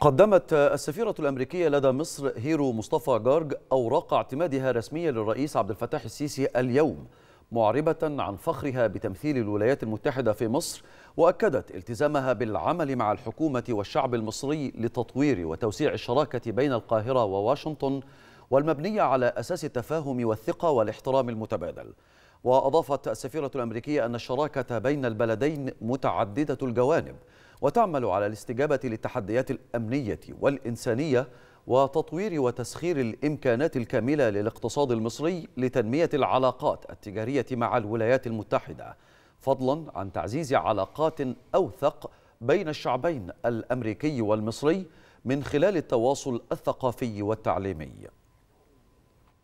قدمت السفيرة الأمريكية لدى مصر هيرو مصطفى جارج أوراق اعتمادها رسميا للرئيس عبد الفتاح السيسي اليوم معربة عن فخرها بتمثيل الولايات المتحدة في مصر وأكدت التزامها بالعمل مع الحكومة والشعب المصري لتطوير وتوسيع الشراكة بين القاهرة وواشنطن والمبنية على أساس التفاهم والثقة والاحترام المتبادل وأضافت السفيرة الأمريكية أن الشراكة بين البلدين متعددة الجوانب وتعمل على الاستجابة للتحديات الأمنية والإنسانية وتطوير وتسخير الإمكانات الكاملة للاقتصاد المصري لتنمية العلاقات التجارية مع الولايات المتحدة فضلا عن تعزيز علاقات أوثق بين الشعبين الأمريكي والمصري من خلال التواصل الثقافي والتعليمي